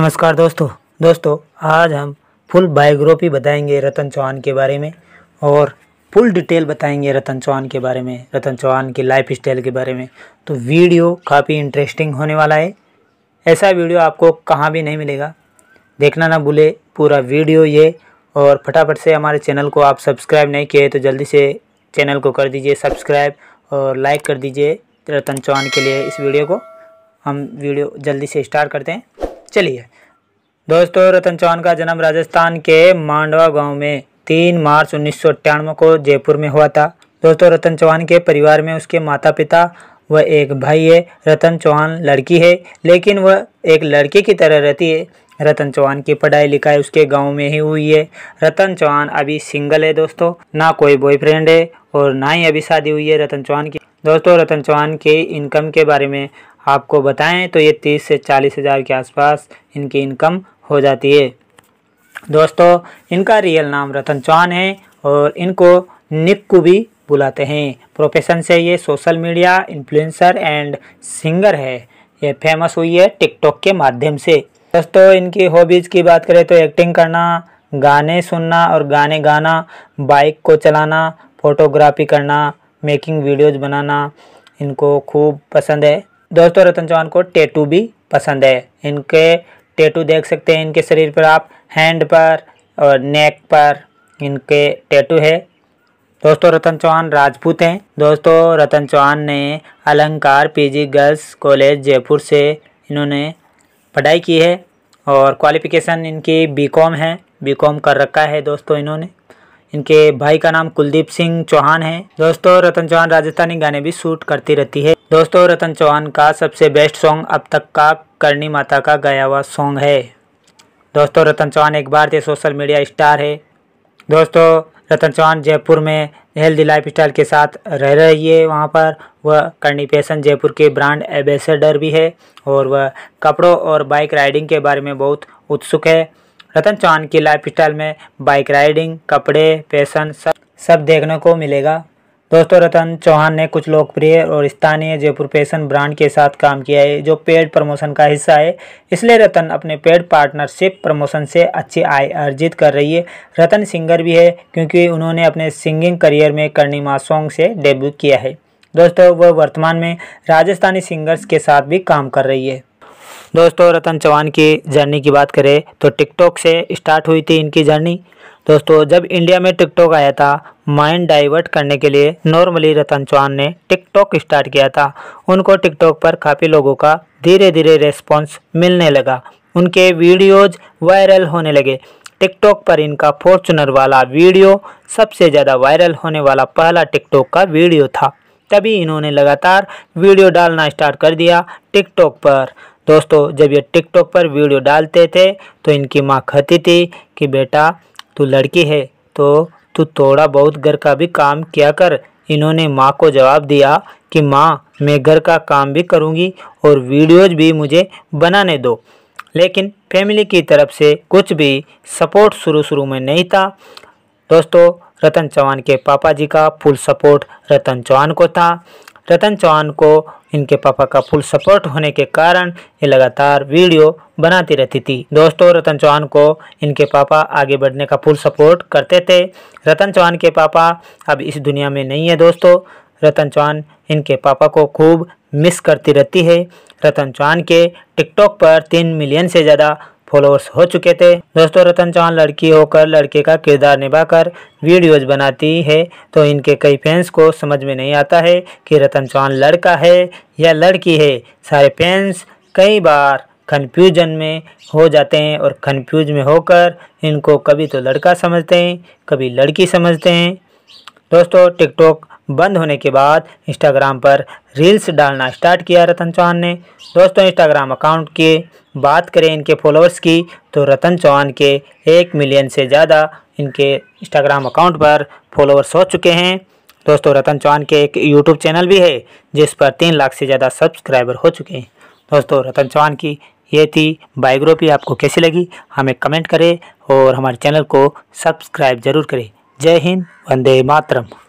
नमस्कार दोस्तों दोस्तों आज हम फुल बायोग्राफी बताएंगे रतन चौहान के बारे में और फुल डिटेल बताएंगे रतन चौहान के बारे में रतन चौहान की लाइफ स्टाइल के बारे में तो वीडियो काफ़ी इंटरेस्टिंग होने वाला है ऐसा वीडियो आपको कहाँ भी नहीं मिलेगा देखना ना भूले पूरा वीडियो ये और फटाफट से हमारे चैनल को आप सब्सक्राइब नहीं किए तो जल्दी से चैनल को कर दीजिए सब्सक्राइब और लाइक कर दीजिए रतन चौहान के लिए इस वीडियो को हम वीडियो जल्दी से स्टार्ट करते हैं चलिए दोस्तों रतन चौहान का जन्म राजस्थान के मांडवा गांव में तीन मार्च उन्नीस को जयपुर में हुआ था दोस्तों रतन चौहान के परिवार में उसके माता पिता व एक भाई है रतन चौहान लड़की है लेकिन वह एक लड़के की तरह रहती है रतन चौहान की पढ़ाई लिखाई उसके गांव में ही हुई है रतन चौहान अभी सिंगल है दोस्तों ना कोई बॉयफ्रेंड है और ना ही अभी शादी हुई है रतन चौहान की दोस्तों रतन चौहान के इनकम के बारे में आपको बताएं तो ये तीस से चालीस हज़ार के आसपास इनकी इनकम हो जाती है दोस्तों इनका रियल नाम रतन चौहान है और इनको निक्कू भी बुलाते हैं प्रोफेशन से ये social media influencer and singer है ये फेमस हुई है टिकटॉक के माध्यम से दोस्तों इनकी हॉबीज़ की बात करें तो एक्टिंग करना गाने सुनना और गाने गाना बाइक को चलाना फोटोग्राफी करना मेकिंग वीडियोज़ बनाना इनको खूब पसंद है दोस्तों रतन चौहान को टेटू भी पसंद है इनके टेटू देख सकते हैं इनके शरीर पर आप हैंड पर और नेक पर इनके टेटू है दोस्तों रतन चौहान राजपूत हैं दोस्तों रतन चौहान ने अलंकार पीजी गर्ल्स कॉलेज जयपुर से इन्होंने पढ़ाई की है और क्वालिफिकेशन इनकी बीकॉम है बीकॉम कर रखा है दोस्तों इन्होंने इनके भाई का नाम कुलदीप सिंह चौहान है दोस्तों रतन चौहान राजस्थानी गाने भी शूट करती रहती है दोस्तों रतन चौहान का सबसे बेस्ट सॉन्ग अब तक का करणी माता का गाया हुआ सॉन्ग है दोस्तों रतन चौहान एक भारतीय सोशल मीडिया स्टार है दोस्तों रतन चौहान जयपुर में हेल्दी लाइफ स्टाइल के साथ रह रही है वहाँ पर वह करनी फैशन जयपुर के ब्रांड एम्बेसडर भी है और वह कपड़ों और बाइक राइडिंग के बारे में बहुत उत्सुक है रतन चौहान की लाइफ स्टाइल में बाइक राइडिंग कपड़े फैशन सब सब देखने को मिलेगा दोस्तों रतन चौहान ने कुछ लोकप्रिय और स्थानीय जयपुर फैशन ब्रांड के साथ काम किया है जो पेड प्रमोशन का हिस्सा है इसलिए रतन अपने पेड पार्टनरशिप प्रमोशन से अच्छी आय अर्जित कर रही है रतन सिंगर भी है क्योंकि उन्होंने अपने सिंगिंग करियर में कर्णिमा सॉन्ग से डेब्यू किया है दोस्तों वह वर्तमान में राजस्थानी सिंगर्स के साथ भी काम कर रही है दोस्तों रतन चौहान की जर्नी की बात करें तो टिकटॉक से स्टार्ट हुई थी इनकी जर्नी दोस्तों जब इंडिया में टिकटॉक आया था माइंड डाइवर्ट करने के लिए नॉर्मली रतन चौहान ने टिकटॉक स्टार्ट किया था उनको टिकटॉक पर काफ़ी लोगों का धीरे धीरे रेस्पॉन्स मिलने लगा उनके वीडियोज वायरल होने लगे टिकटॉक पर इनका फॉर्चुनर वाला वीडियो सबसे ज़्यादा वायरल होने वाला पहला टिकटॉक का वीडियो था तभी इन्होंने लगातार वीडियो डालना स्टार्ट कर दिया टिकटॉक पर दोस्तों जब ये टिकटॉक पर वीडियो डालते थे तो इनकी माँ कहती थी कि बेटा तू लड़की है तो तू थोड़ा बहुत घर का भी काम किया कर इन्होंने माँ को जवाब दिया कि माँ मैं घर का काम भी करूँगी और वीडियोज भी मुझे बनाने दो लेकिन फैमिली की तरफ से कुछ भी सपोर्ट शुरू शुरू में नहीं था दोस्तों रतन चौहान के पापा जी का फुल सपोर्ट रतन चौहान को था रतन चौहान को इनके पापा का फुल सपोर्ट होने के कारण ये लगातार वीडियो बनाती रहती थी दोस्तों रतन चौहान को इनके पापा आगे बढ़ने का फुल सपोर्ट करते थे रतन चौहान के पापा अब इस दुनिया में नहीं है दोस्तों रतन चौहान इनके पापा को खूब मिस करती रहती है रतन चौहान के टिकटॉक पर तीन मिलियन से ज़्यादा फॉलोअर्स हो चुके थे दोस्तों रतन चौहान लड़की होकर लड़के का किरदार निभाकर वीडियोज बनाती है तो इनके कई फैंस को समझ में नहीं आता है कि रतन चौहान लड़का है या लड़की है सारे फैंस कई बार कन्फ्यूजन में हो जाते हैं और कन्फ्यूज में होकर इनको कभी तो लड़का समझते हैं कभी लड़की समझते हैं दोस्तों टिकटॉक बंद होने के बाद इंस्टाग्राम पर रील्स डालना स्टार्ट किया रतन चौहान ने दोस्तों इंस्टाग्राम अकाउंट के बात करें इनके फॉलोअर्स की तो रतन चौहान के एक मिलियन से ज़्यादा इनके इंस्टाग्राम अकाउंट पर फॉलोअर्स हो चुके हैं दोस्तों रतन चौहान के एक यूट्यूब चैनल भी है जिस पर तीन लाख से ज़्यादा सब्सक्राइबर हो चुके हैं दोस्तों रतन चौहान की ये थी बायोग्राफी आपको कैसी लगी हमें कमेंट करें और हमारे चैनल को सब्सक्राइब जरूर करें जय हिंद वंदे मातरम